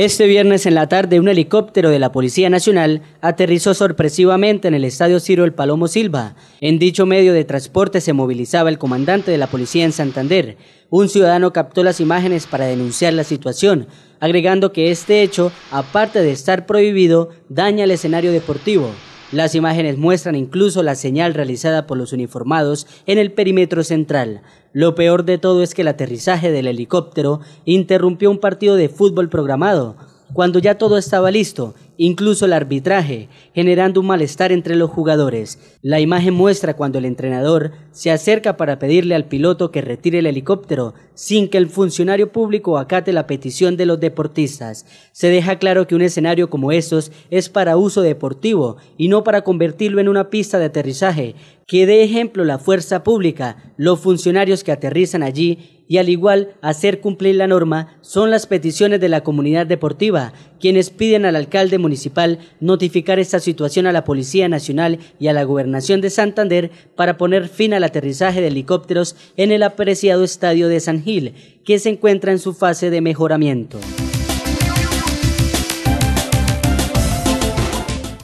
Este viernes en la tarde, un helicóptero de la Policía Nacional aterrizó sorpresivamente en el Estadio Ciro El Palomo Silva. En dicho medio de transporte se movilizaba el comandante de la policía en Santander. Un ciudadano captó las imágenes para denunciar la situación, agregando que este hecho, aparte de estar prohibido, daña el escenario deportivo. Las imágenes muestran incluso la señal realizada por los uniformados en el perímetro central. Lo peor de todo es que el aterrizaje del helicóptero interrumpió un partido de fútbol programado, cuando ya todo estaba listo incluso el arbitraje, generando un malestar entre los jugadores. La imagen muestra cuando el entrenador se acerca para pedirle al piloto que retire el helicóptero sin que el funcionario público acate la petición de los deportistas. Se deja claro que un escenario como estos es para uso deportivo y no para convertirlo en una pista de aterrizaje que de ejemplo la fuerza pública, los funcionarios que aterrizan allí y al igual hacer cumplir la norma son las peticiones de la comunidad deportiva quienes piden al alcalde municipal notificar esta situación a la Policía Nacional y a la Gobernación de Santander para poner fin al aterrizaje de helicópteros en el apreciado estadio de San Gil, que se encuentra en su fase de mejoramiento.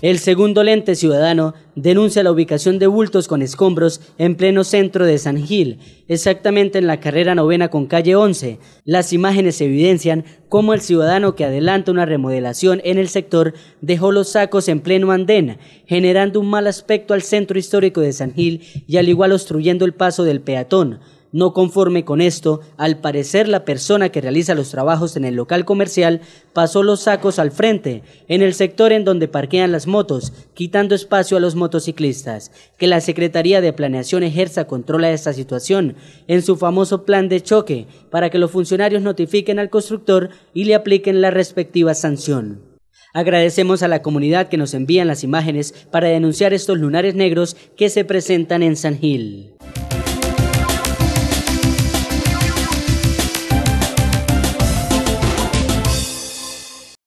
El segundo lente ciudadano denuncia la ubicación de bultos con escombros en pleno centro de San Gil, exactamente en la carrera novena con calle 11. Las imágenes evidencian cómo el ciudadano que adelanta una remodelación en el sector dejó los sacos en pleno andén, generando un mal aspecto al centro histórico de San Gil y al igual obstruyendo el paso del peatón. No conforme con esto, al parecer la persona que realiza los trabajos en el local comercial pasó los sacos al frente, en el sector en donde parquean las motos, quitando espacio a los motociclistas. Que la Secretaría de Planeación ejerza control a esta situación en su famoso plan de choque para que los funcionarios notifiquen al constructor y le apliquen la respectiva sanción. Agradecemos a la comunidad que nos envían las imágenes para denunciar estos lunares negros que se presentan en San Gil.